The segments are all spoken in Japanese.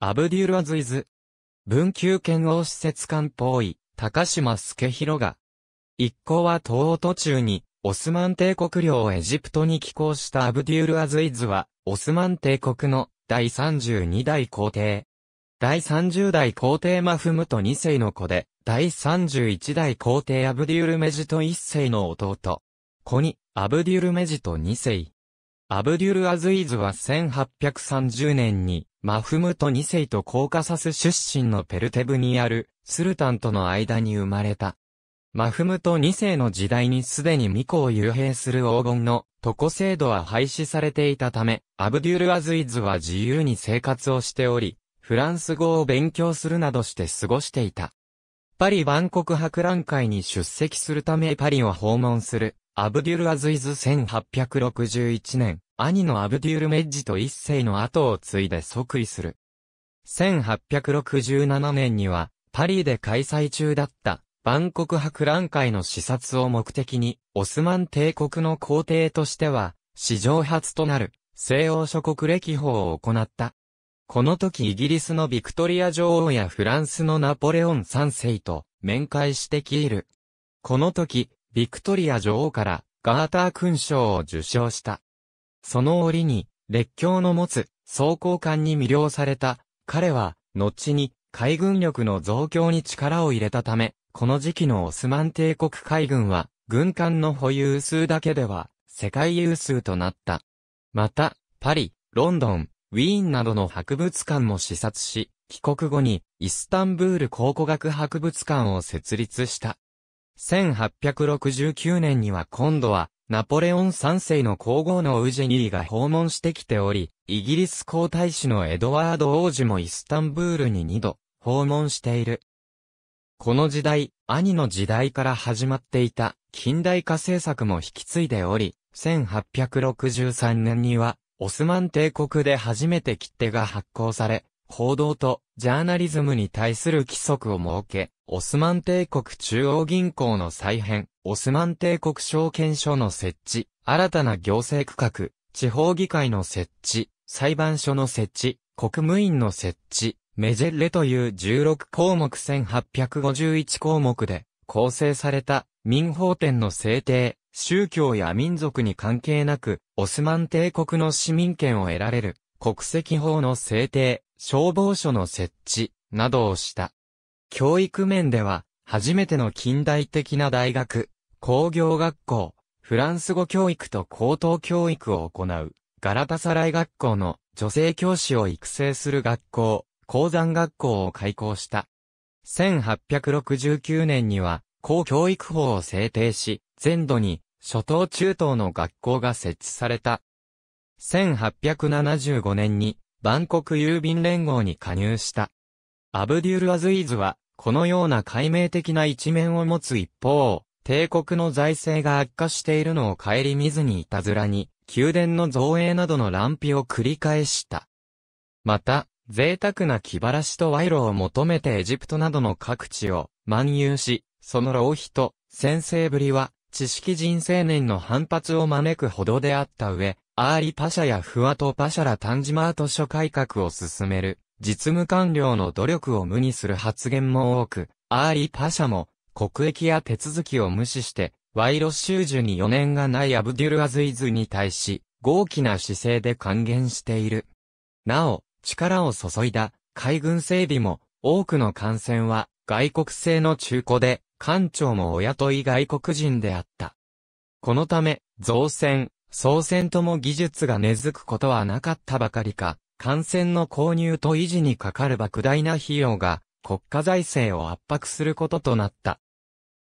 アブデュールアズイズ。文久圏王施設官法医、高島助広が。一行は東欧途中に、オスマン帝国領エジプトに寄港したアブデュール・アズイズは、オスマン帝国の第32代皇帝。第30代皇帝マフムト2世の子で、第31代皇帝アブデュール・メジト1世の弟。子に、アブデュール・メジト2世。アブデュル・アズイズは1830年に、マフムト2世とコーカサス出身のペルテブにある、スルタンとの間に生まれた。マフムト2世の時代にすでに巫女を幽閉する黄金の航制度は廃止されていたため、アブデュル・アズイズは自由に生活をしており、フランス語を勉強するなどして過ごしていた。パリ万国博覧会に出席するためパリを訪問する、アブデュル・アズイズ1861年、兄のアブデュール・メッジと一世の後を継いで即位する。1867年には、パリで開催中だった、万国博覧会の視察を目的に、オスマン帝国の皇帝としては、史上初となる、西欧諸国歴訪を行った。この時イギリスのビクトリア女王やフランスのナポレオン三世と面会してきいる。この時、ビクトリア女王からガーター勲章を受章した。その折に、列強の持つ装甲艦に魅了された、彼は、後に海軍力の増強に力を入れたため、この時期のオスマン帝国海軍は、軍艦の保有数だけでは、世界有数となった。また、パリ、ロンドン、ウィーンなどの博物館も視察し、帰国後にイスタンブール考古学博物館を設立した。1869年には今度はナポレオン3世の皇后のウジェニーが訪問してきており、イギリス皇太子のエドワード王子もイスタンブールに2度訪問している。この時代、兄の時代から始まっていた近代化政策も引き継いでおり、1863年にはオスマン帝国で初めて切手が発行され、報道とジャーナリズムに対する規則を設け、オスマン帝国中央銀行の再編、オスマン帝国証券所の設置、新たな行政区画、地方議会の設置、裁判所の設置、国務院の設置、メジェッレという16項目1851項目で構成された民法典の制定、宗教や民族に関係なく、オスマン帝国の市民権を得られる国籍法の制定、消防署の設置、などをした。教育面では、初めての近代的な大学、工業学校、フランス語教育と高等教育を行う、ガラタサライ学校の女性教師を育成する学校、鉱山学校を開校した。1869年には、公教育法を制定し、全土に、初等中等の学校が設置された。1875年に、万国郵便連合に加入した。アブデュール・アズイズは、このような解明的な一面を持つ一方、帝国の財政が悪化しているのを顧みずにいたずらに、宮殿の造営などの乱費を繰り返した。また、贅沢な気晴らしと賄賂を求めてエジプトなどの各地を漫遊し、その浪費と先生ぶりは、知識人青年の反発を招くほどであった上、アーリパシャやフワトパシャラタンジマート書改革を進める、実務官僚の努力を無にする発言も多く、アーリパシャも、国益や手続きを無視して、賄賂収受に余念がないアブデュルアズイズに対し、豪気な姿勢で還元している。なお、力を注いだ海軍整備も、多くの艦船は外国製の中古で、艦長もお雇い外国人であった。このため、造船、操船とも技術が根付くことはなかったばかりか、艦船の購入と維持にかかる莫大な費用が国家財政を圧迫することとなった。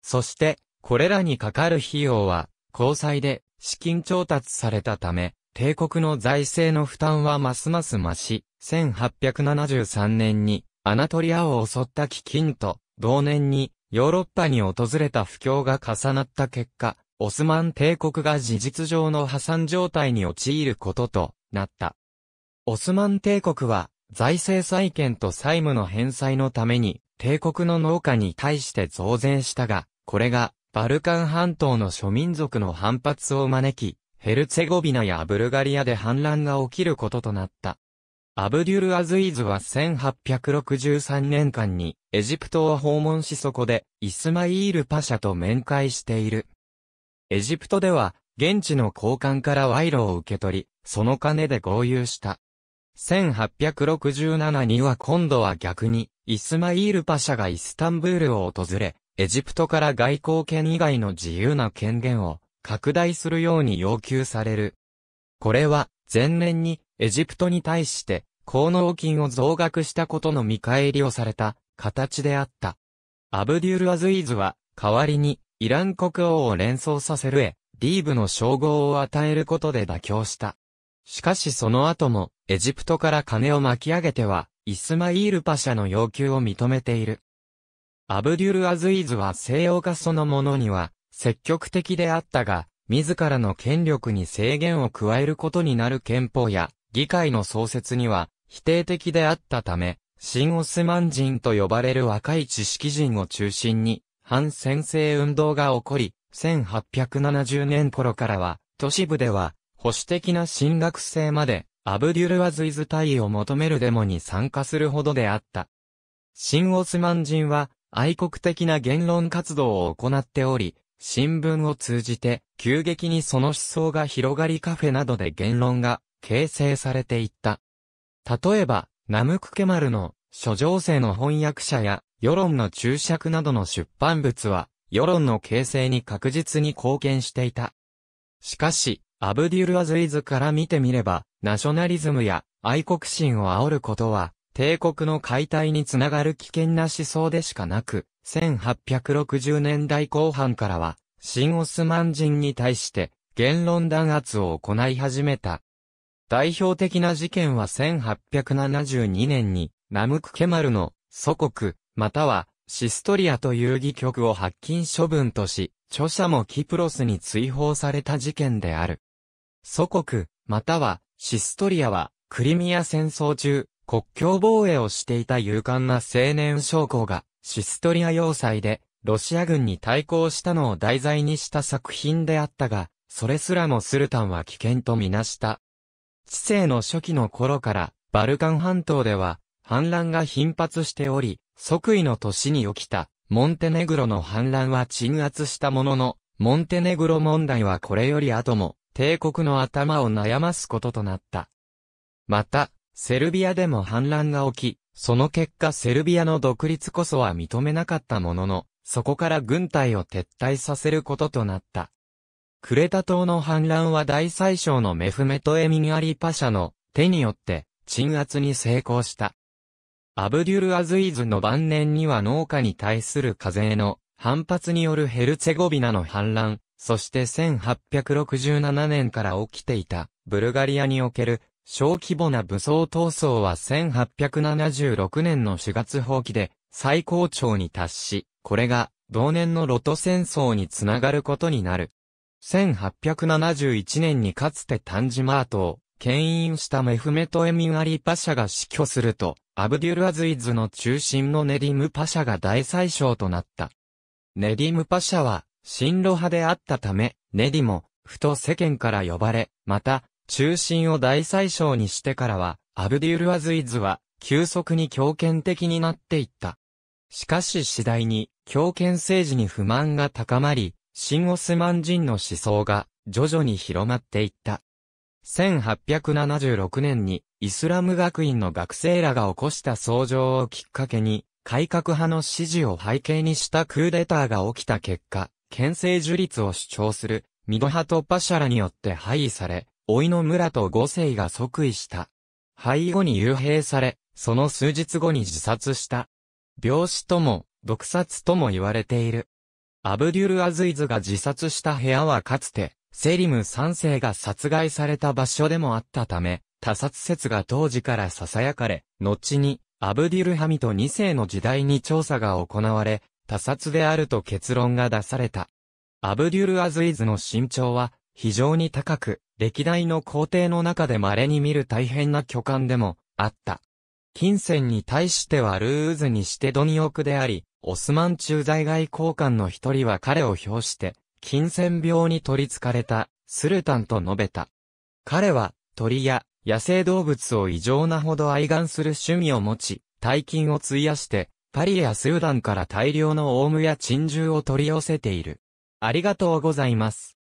そして、これらにかかる費用は、交際で資金調達されたため、帝国の財政の負担はますます増し、1873年にアナトリアを襲った飢饉と、同年にヨーロッパに訪れた不況が重なった結果、オスマン帝国が事実上の破産状態に陥ることとなった。オスマン帝国は財政再建と債務の返済のために帝国の農家に対して増税したが、これが、バルカン半島の諸民族の反発を招き、ヘルツェゴビナやブルガリアで反乱が起きることとなった。アブデュル・アズイズは1863年間にエジプトを訪問しそこでイスマイール・パシャと面会している。エジプトでは現地の交換から賄賂を受け取り、その金で合流した。1867には今度は逆にイスマイール・パシャがイスタンブールを訪れ、エジプトから外交権以外の自由な権限を拡大するように要求される。これは、前年にエジプトに対して高能金を増額したことの見返りをされた形であった。アブデュール・アズイズは、代わりにイラン国王を連想させるへ、リーブの称号を与えることで妥協した。しかしその後も、エジプトから金を巻き上げては、イスマイールパシャの要求を認めている。アブデュル・アズイズは西洋化そのものには積極的であったが、自らの権力に制限を加えることになる憲法や議会の創設には否定的であったため、新オスマン人と呼ばれる若い知識人を中心に反先制運動が起こり、1870年頃からは都市部では保守的な進学生までアブデュル・アズイズ退位を求めるデモに参加するほどであった。新オスマン人は愛国的な言論活動を行っており、新聞を通じて急激にその思想が広がりカフェなどで言論が形成されていった。例えば、ナムクケマルの諸情勢の翻訳者や世論の注釈などの出版物は世論の形成に確実に貢献していた。しかし、アブデュルアズイズから見てみれば、ナショナリズムや愛国心を煽ることは帝国の解体につながる危険な思想でしかなく、1860年代後半からは、新オスマン人に対して、言論弾圧を行い始めた。代表的な事件は1872年に、ナムクケマルの祖国、またはシストリアという戯曲を発禁処分とし、著者もキプロスに追放された事件である。祖国、またはシストリアはクリミア戦争中、国境防衛をしていた勇敢な青年将校が、シストリア要塞で、ロシア軍に対抗したのを題材にした作品であったが、それすらもスルタンは危険とみなした。知性の初期の頃から、バルカン半島では、反乱が頻発しており、即位の年に起きた、モンテネグロの反乱は鎮圧したものの、モンテネグロ問題はこれより後も、帝国の頭を悩ますこととなった。また、セルビアでも反乱が起き、その結果セルビアの独立こそは認めなかったものの、そこから軍隊を撤退させることとなった。クレタ島の反乱は大宰相のメフメトエミニアリパシャの手によって鎮圧に成功した。アブデュル・アズイズの晩年には農家に対する課税の反発によるヘルツェゴビナの反乱、そして1867年から起きていたブルガリアにおける小規模な武装闘争は1876年の4月放棄で最高潮に達し、これが同年のロト戦争につながることになる。1871年にかつてタンジマートを牽引したメフメトエミンアリパシャが死去すると、アブデュルアズイズの中心のネディムパシャが大宰相となった。ネディムパシャは、新路派であったため、ネディも、ふと世間から呼ばれ、また、中心を大宰相にしてからは、アブディウルアズイズは、急速に強権的になっていった。しかし次第に、強権政治に不満が高まり、新オスマン人の思想が、徐々に広まっていった。1876年に、イスラム学院の学生らが起こした創動をきっかけに、改革派の支持を背景にしたクーデターが起きた結果、憲政樹立を主張する、ミドハト・パシャラによって廃位され、老いの村と五世が即位した。廃後に幽閉され、その数日後に自殺した。病死とも、毒殺とも言われている。アブデュル・アズイズが自殺した部屋はかつて、セリム三世が殺害された場所でもあったため、他殺説が当時から囁かれ、後に、アブデュル・ハミト二世の時代に調査が行われ、他殺であると結論が出された。アブデュル・アズイズの身長は、非常に高く、歴代の皇帝の中で稀に見る大変な巨漢でも、あった。金銭に対してはルーズにしてドニオクであり、オスマン駐在外交官の一人は彼を表して、金銭病に取り憑かれた、スルタンと述べた。彼は、鳥や野生動物を異常なほど愛玩する趣味を持ち、大金を費やして、パリやスーダンから大量のオウムや珍獣を取り寄せている。ありがとうございます。